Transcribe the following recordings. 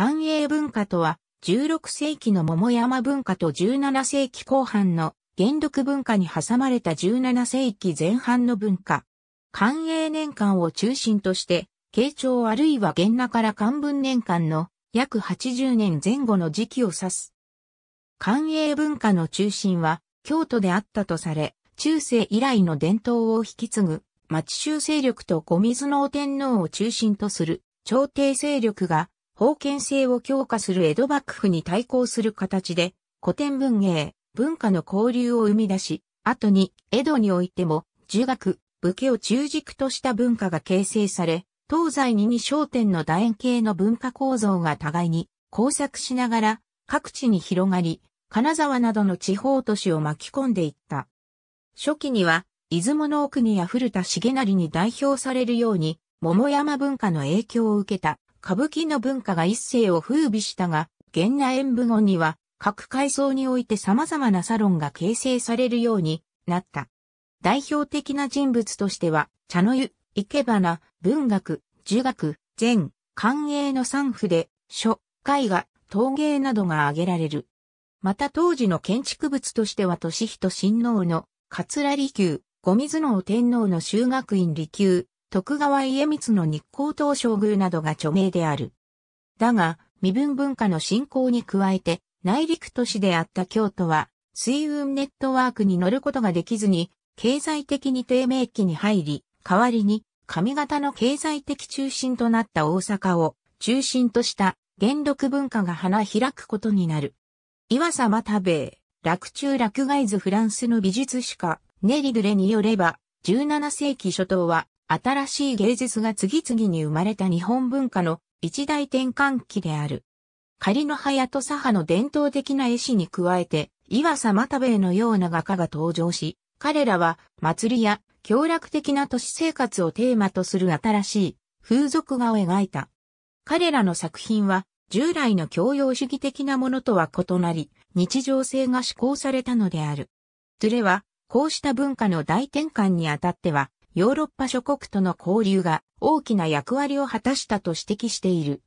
官営文化とは、16世紀の桃山文化と17世紀後半の元禄文化に挟まれた17世紀前半の文化。官営年間を中心として、慶長あるいは元那から漢文年間の約80年前後の時期を指す。官営文化の中心は京都であったとされ、中世以来の伝統を引き継ぐ、町衆勢力と小水の天皇を中心とする朝廷勢力が封建制を強化する江戸幕府に対抗する形で、古典文芸、文化の交流を生み出し、後に江戸においても、儒学、武家を中軸とした文化が形成され、東西に二商点の楕円形の文化構造が互いに交錯しながら各地に広がり、金沢などの地方都市を巻き込んでいった。初期には、出雲の奥にや古田重成に代表されるように、桃山文化の影響を受けた歌舞伎の文化が一世を風靡したが、現代演武後には、各階層において様々なサロンが形成されるようになった。代表的な人物としては、茶の湯、生け花、文学、儒学、禅、官営の三府で、書、絵画、陶芸などが挙げられる。また当時の建築物としては、敏人親王の、桂離宮、五水の天皇の修学院離宮、徳川家光の日光東照宮などが著名である。だが、身分文化の振興に加えて、内陸都市であった京都は、水運ネットワークに乗ることができずに、経済的に低迷期に入り、代わりに、上方の経済的中心となった大阪を中心とした元禄文化が花開くことになる。岩様。多兵衛、落中落外図フランスの美術史家、ネリグレによれば、17世紀初頭は新しい芸術が次々に生まれた日本文化の一大転換期である。仮の早と左派の伝統的な絵師に加えて、岩佐又兵衛のような画家が登場し、彼らは祭りや協楽的な都市生活をテーマとする新しい風俗画を描いた。彼らの作品は従来の教養主義的なものとは異なり、日常性が施行されたのである。ズレは、こうした文化の大転換にあたっては、ヨーロッパ諸国との交流が大きな役割を果たしたと指摘している。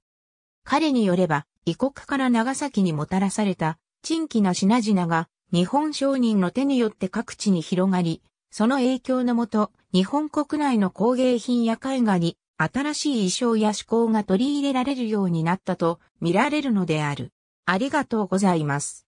彼によれば、異国から長崎にもたらされた、珍奇な品々が、日本商人の手によって各地に広がり、その影響のもと、日本国内の工芸品や絵画に、新しい衣装や思考が取り入れられるようになったと見られるのである。ありがとうございます。